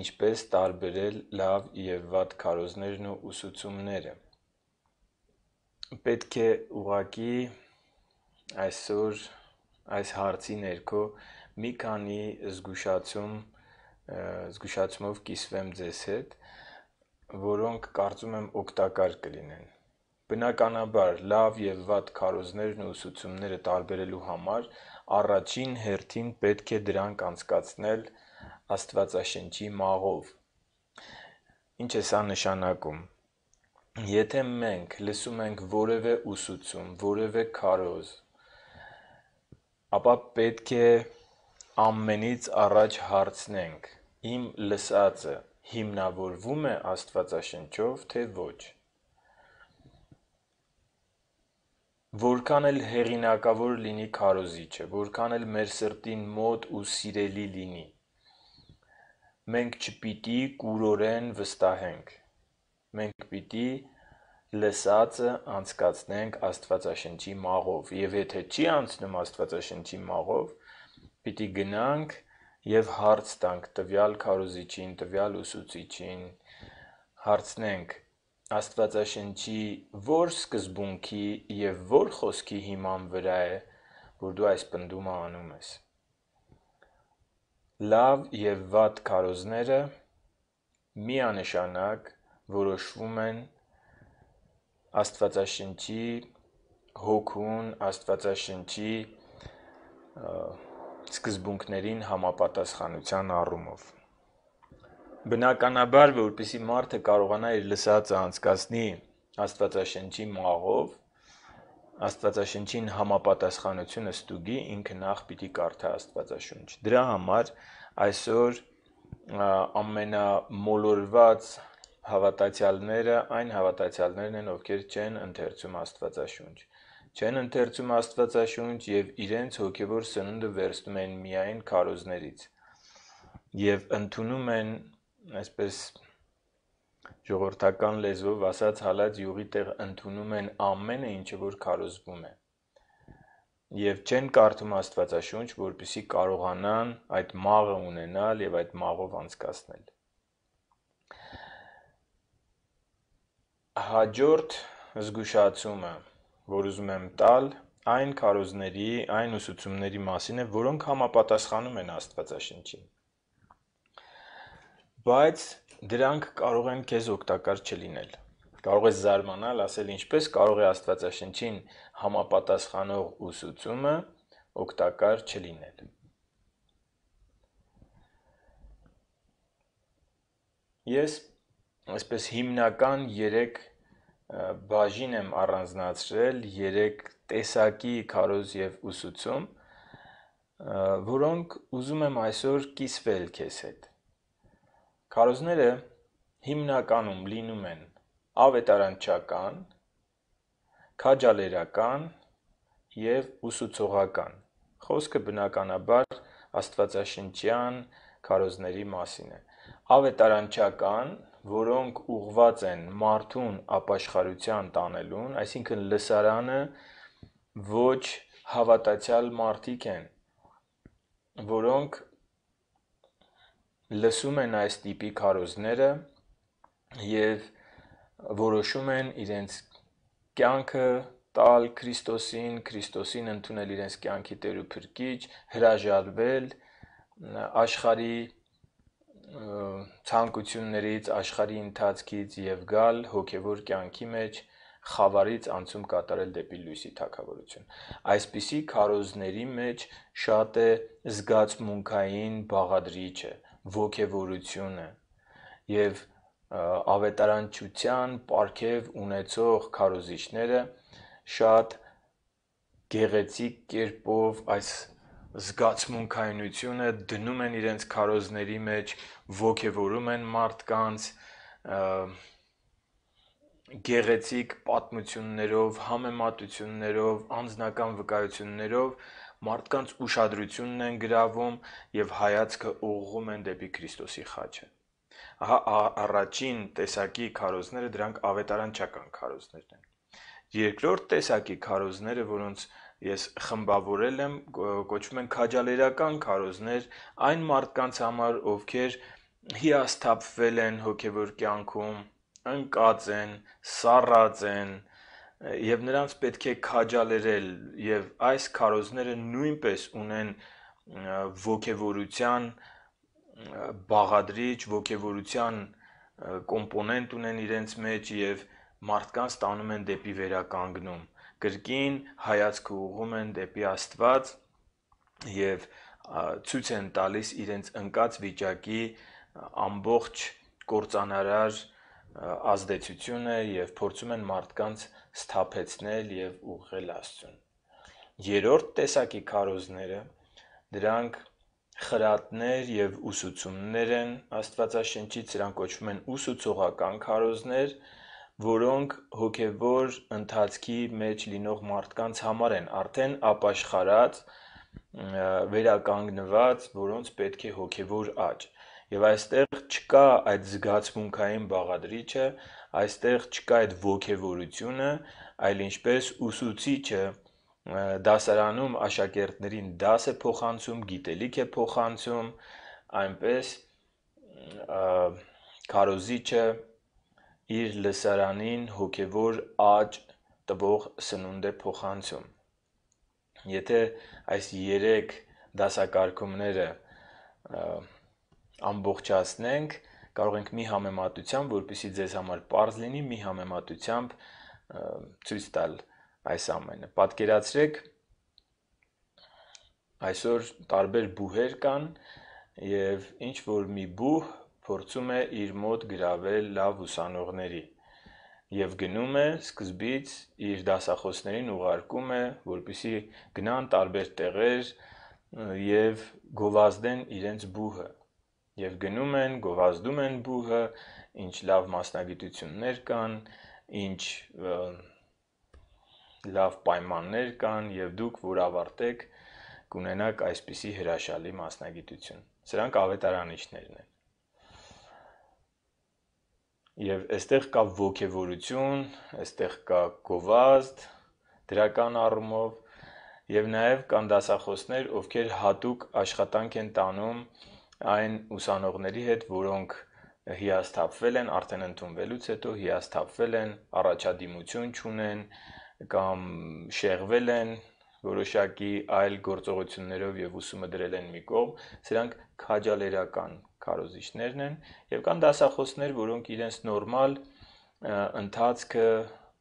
ինչպես տարբերել լավ և վատ քարոզներն ու ուսուցումները։ Պետք է ուղղակի այսօր այս հարցի ներքո մի քանի զգուշացումով կիսվեմ ձեզ հետ, որոնք կարծում եմ օգտակար կլինեն։ Բնականաբար, լավ և վատ քարոզներն ու ուսուցումները տարբերելու համար առաջին հերթին պետք է դրանք անցկացնել Աստվածաշնչի մաղով։ Ինչ է սա նշանակում։ Եթե մենք լսում ենք որևէ ուսուցում, որևէ քարոզ, ապա պետք է ամենից առաջ հարցնենք. իմ լսածը հիմնավորվում է Աստվածաշնչով, թե ոչ։ Որքան էլ հեղինակավոր լինի քարոզիչը, որքան էլ մեր սրտին մոտ ու սիրելի լինի, Մենք չպիտի կուրորեն վստահենք, մենք պիտի լսածը անցկացնենք Աստվածաշնչի մաղով եւ եթե չի անցնում Աստվածաշնչի մաղով, պիտի գնանք եւ հարց տանք տվյալ քարոզիչին, տվյալ ուսուցիչին, հարցնենք Աստվածաշնչի ո՞ր սկզբունքի եւ ո՞ր խոսքի հիման վրա է որ դու այս պնդումը անում ես։ Լավ և վատ քարոզները միանշանակ որոշվում են Աստվածաշնչի Հոգուն, Աստվածաշնչի սկզբունքներին համապատասխանության առումով։ Բնականաբար, որպեսզի մարդը կարողանա իր լսածը անցկացնի Աստվածաշնչի մաղով, Աստվածաշնչին համապատասխանությունը ստուգի, ինքը նախ պիտի կարդա Աստվածաշունչ։ Դրա համար այսօր ամենամոլորված հավատացյալները այն հավատացյալներն են, ովքեր չեն ընթերցում Աստվածաշունչ։ Չեն ընթերցում Աստվածաշունչ եւ իրենց հոգեվոր սնունդը վերցնում են միայն քարոզներից եւ ընդունում են այսպես Ժողովրդական լեզվով ասած հալած յուղի տեղ ընդունում են ամենը, ինչը որ քարոզվում է։ Եվ չեն կարդում Աստվածաշունչ, որպիսի կարողանան այդ մաղը ունենալ եւ այդ մաղով անցկացնել։ Հաջորդ զգուշացումը, որ ուզում եմ տալ, այն քարոզների, այն ուսուցումների մասին է, որոնք համապատասխանում են Աստվածաշնչին։ Բայց դրանք կարող են քեզ օգտակար չլինել։ Կարող ես զարմանալ, ասել ինչպես կարող է Աստվածաշնչին համապատասխանող ուսուցումը օգտակար չլինել։ Ես այսպես հիմնական 3 բաժին եմ առանձնացրել 3 տեսակի քարոզ եւ ուսուցում, որոնք ուզում եմ այսօր կիսվել քեզ հետ։ Քարոզները հիմնականում լինում են ավետարանչական, քաջալերական եւ ուսուցողական։ Խոսքը բնականաբար աստվածաշնչյան քարոզների մասին է։ Ավետարանչական, որոնք ուղված են մարդուն ապաշխարության տանելուն, այսինքն լսարանը ոչ հավատացյալ մարդիկ են, որոնք լսում են այս տիպի քարոզները եւ որոշում են իրենց կյանքը տալ Քրիստոսին, Քրիստոսին ընդունել իրենց կյանքի Տեր ու Փրկիչ, հրաժարվել աշխարհի ցանկություններից, աշխարհի ընթացքից եւ գալ հոգեվոր կյանքի մեջ խավարից անցում կատարել դեպի լույսի թակավորություն։ Այսպիսի քարոզների մեջ շատ է զգացմունքային բաղադրիչը, ոգևորությունը եւ ավետարանչության պարգև ունեցող քարոզիչները շատ գեղեցիկ կերպով այս զգացմունքայինությունը դնում են իրենց քարոզների մեջ, ոգևորում են մարդկանց գեղեցիկ պատմություններով, համեմատություններով, անձնական վկայություններով մարդկանց ուշադրությունն են գրավում եւ հայացքը ուղղում են դեպի Քրիստոսի խաչը։ Ահա առաջին տեսակի քարոզները դրանք ավետարանչական քարոզներն են։ Երկրորդ տեսակի քարոզները, որոնց ես խմբավորել եմ, կոչվում են քաջալերական քարոզներ այն մարդկանց համար, ովքեր հիասթափվել են հոգևոր կյանքում, ընկած են, սառած են, են եւ նրանց պետք է քաջալերել եւ այս քարոզները նույնպես ունեն ոգևորության բաղադրիչ, ոգևորության կոմպոնենտ ունեն իրենց մեջ եւ մարդկանց տանում են դեպի վերականգնում։ Կրկին հայացքը ուղում են դեպի Աստված եւ ցույց են տալիս իրենց ընկած վիճակի ամբողջ կործանարար ազդեցությունը եւ փորձում են մարդկանց սթափեցնել եւ ուղղել Աստծուն։ Երորդ տեսակի քարոզները դրանք խրատներ եւ ուսուցումներ են Աստվածաշնչից, սրանք կոչվում են ուսուցողական քարոզներ, որոնք հոգևոր ընթացքի մեջ լինող մարդկանց համար են արդեն ապաշխարած, վերականգնված, որոնց պետք է հոգևոր աճ։ Եվ այստեղ չկա այդ զգացմունքային բաղադրիչը, այստեղ չկա այդ ողքեվորությունը, այլ ինչպես ուսուցիչը դասարանում աշակերտներին դաս է փոխանցում, գիտելիք է փոխանցում, այնպես քարոզիչը իր լսարանին հոգևոր աճ տվող սնունդ է փոխանցում։ Եթե այս 3 դասակարգումները ամբողջացնենք, կարող ենք մի համեմատությամբ, որպեսզի ձեզ համար པարզ լինի, մի համեմատությամբ ցույց տալ այս ամենը։ Պատկերացրեք այսօր տարբեր բուհեր կան եւ ինչ որ մի բուհ փորձում է իր մոտ գրավել լավ ուսանողների եւ գնում է սկզբից իր դասախոսներին ուղարկում է, որպիսի գնան տարբեր տեղեր եւ գովազդեն իրենց բուհը։ Եվ գնում են, գովազդում են բուհը, ինչ լավ մասնագիտություններ կան, ինչ լավ պայմաններ կան եւ դուք որ ավարտեք կունենաք այսպիսի հրաշալի մասնագիտություն։ Սրանք ավետարանիչներն են։ Եվ այստեղ կա ողքեվորություն, այստեղ կա գովազդ դրական առումով, եւ նաեւ կան դասախոսներ, ովքեր հատուկ աշխատանք են տանում այն ուսանողների հետ, որոնք հիասթափվել են արդեն ընդունվելուց հետո հիասթափվել են, առաջադիմություն չունեն կամ շեղվել են որոշակի այլ գործողություններով եւ ուսումը դրել են մի կողմ, սրանք քաջալերական քարոզիչներն են եւ կան դասախոսներ, որոնք իրենց նորմալ ընթացքը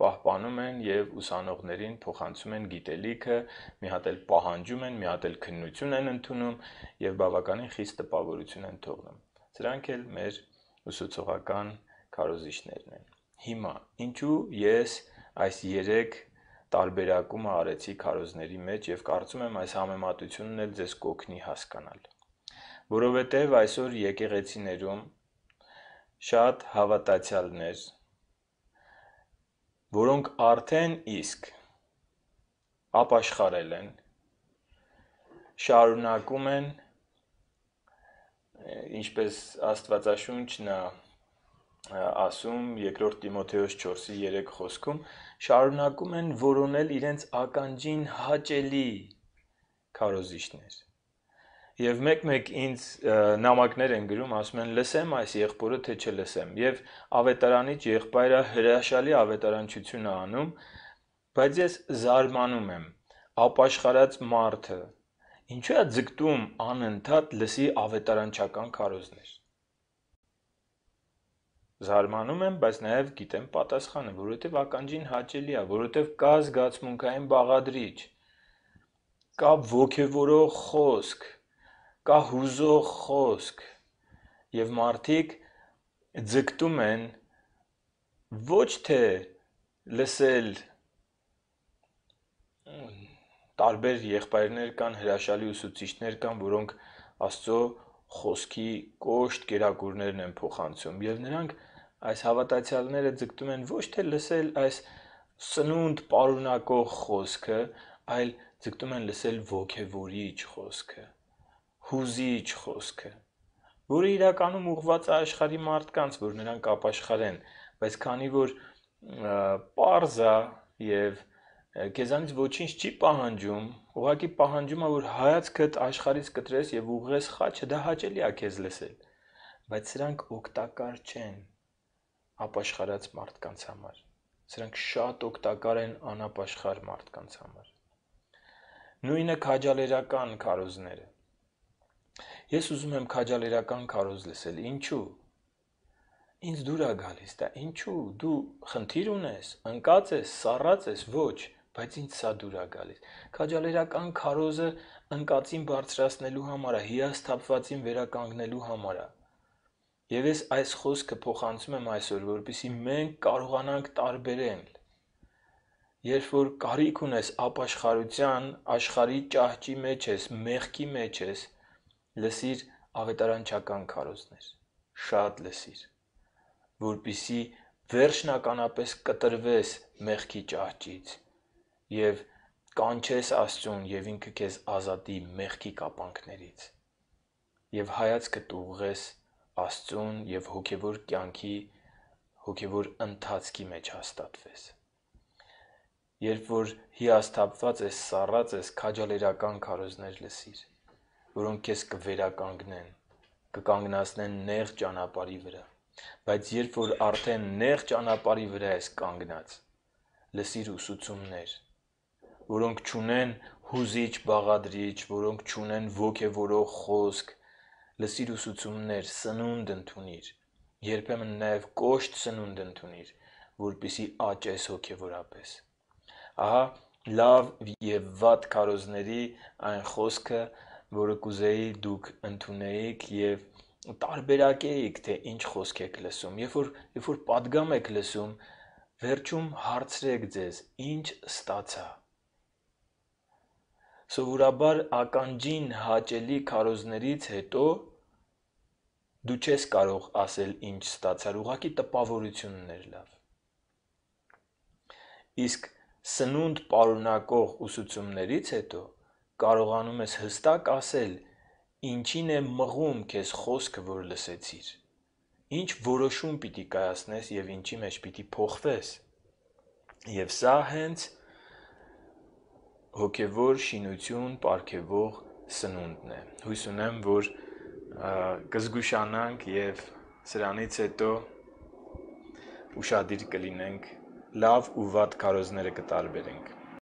պահպանում են եւ ուսանողներին փոխանցում են գիտելիքը, մի հատ էլ պահանջում են, մի հատ էլ քննություն են ընդունում եւ բավականին խիստ տպավորություն են թողնում։ Սրանք էլ մեր ուսուցողական քարոզիչներն են։ Հիմա, ինչու ես այս 3 տարբերակումը արեցի քարոզների մեջ եւ կարծում եմ այս համեմատությունն էլ ձեզ կօգնի հասկանալ։ Որովհետեւ այսօր եկեղեցիներում շատ հավատացյալներ որոնք արդեն իսկ ապաշխարել են, շարունակում են ինչպես Աստվածաշունչն է ասում երկրորդ Տիմոթեոս 4:3 խոսքում շարունակում են որոնել իրենց ականջին հաճելի քարոզիչներ եւ մեկ-մեկ ինձ նամակներ են գրում, ասում են լսեմ այս եղբորը թե չլսեմ։ Եվ ավետարանիչ եղբայրը հրաշալի ավետարանչություն է անում, բայց ես զարմանում եմ ապաշխարած մարդը ինչու է ձգտում անընդհատ լսի ավետարանչական քարոզներ զարմանում եմ, բայց նաև գիտեմ պատասխանը, որովհետև ականջին հաճելի է, որովհետև կա զգացմունքային բաղադրիչ, կա ոգևորող խոսք, կա հուզող խոսք եւ մարդիկ ձգտում են ոչ թե լսել տարբեր եղբայրներ կան, հրաշալի ուսուցիչներ կան, որոնք Աստծո խոսքի կոշտ կերակուրներն են փոխանցում եւ նրանք այս հավատացյալները ձգտում են ոչ թե լսել այս սնունդ պարունակող խոսքը, այլ ձգտում են լսել ոգևորիչ խոսքը հուզիչ խոսքը, որը իրականում ուղված է աշխարհի մարդկանց, որ նրանք ապաշխարեն, բայց քանի որ པարզ է եւ քեզանից ոչինչ չի պահանջում, ուղղակի պահանջում է որ հայացքդ աշխարհից կտրես եւ ուղղես խաչը, դա հաճելի է քեզ լսել, բայց սրանք օգտակար չեն ապաշխարած մարդկանց համար։ Սրանք շատ օգտակար են անապաշխար մարդկանց համար։ Նույնը քաջալերական քարոզները Ես ուզում եմ քաջալերական քարոզ լսել։ Ինչու՞։ Ինձ դուր է գալիս դա։ Ինչու՞։ Դու խնդիր ունես, ընկած ես, սառած ես, ոչ, բայց ինձ սա դուր է գալիս։ Քաջալերական քարոզը ընկածին բարձրացնելու համար է, հիասթափվածին վերականգնելու համար է։ Եվ ես այս խոսքը փոխանցում եմ այսօր, որպեսզի մենք կարողանանք տարբերել երբ որ կարիք ունես ապաշխարության, աշխարհի ճահճի մեջ ես, մեղքի մեջ ես, Լսիր ավետարանչական քարոզներ, շատ լսիր, որպիսի վերջնականապես կտրվես մեղքի ճահճից եւ կանչես Աստծուն եւ ինքը քեզ ազատի մեղքի կապանքներից եւ հայացքդ ուղղես Աստծուն եւ հոգեոր կյանքի հոգեոր ընթացքի մեջ հաստատվես երբ որ հիասթափված ես, սառած ես, քաջալերական քարոզներ լսիր որոնք քեզ կվերականգնեն, կկանգնացնեն նեղ ճանապարհի վրա։ Բայց երբ որ արդեն նեղ ճանապարհի վրա ես կանգնած, լսիր ուսուցումներ, որոնք ճունեն հուզիչ բաղադրիչ, որոնք ճունեն ողևորող խոսք, լսիր ուսուցումներ, սնունդ ընդունիր, երբեմն նաև կոշտ սնունդ ընդունիր, որպիսի աճես հոգևորապես։ Ահա լավ եւ վատ քարոզների այն խոսքը, որը կուզեի դուք ընդունեիք եւ տարբերակեիք, թե ինչ խոսք եք լսում։ Երբ որ երբ որ падգամ եք լսում, վերջում հարցրեք ձեզ, ինչ ստացա։ Սովորաբար ականջին հաճելի քարոզներից հետո դու չես կարող ասել ինչ ստացար, ուղղակի տպավորությունն էր լավ։ Իսկ սնունդ պարունակող ուսուցումներից հետո կարողանում ես հստակ ասել ինչին է մղում քեզ խոսքը, որ լսեցիր։ Ինչ որոշում պիտի կայացնես եւ ինչի մեջ պիտի փոխվես։ Եվ սա հենց հոգևոր շինություն ապարգևող սնունդն է։ Հույս ունեմ, որ կզգուշանանք եւ սրանից հետո ուշադիր կլինենք լավ ու վատ կարոզները կտարբերենք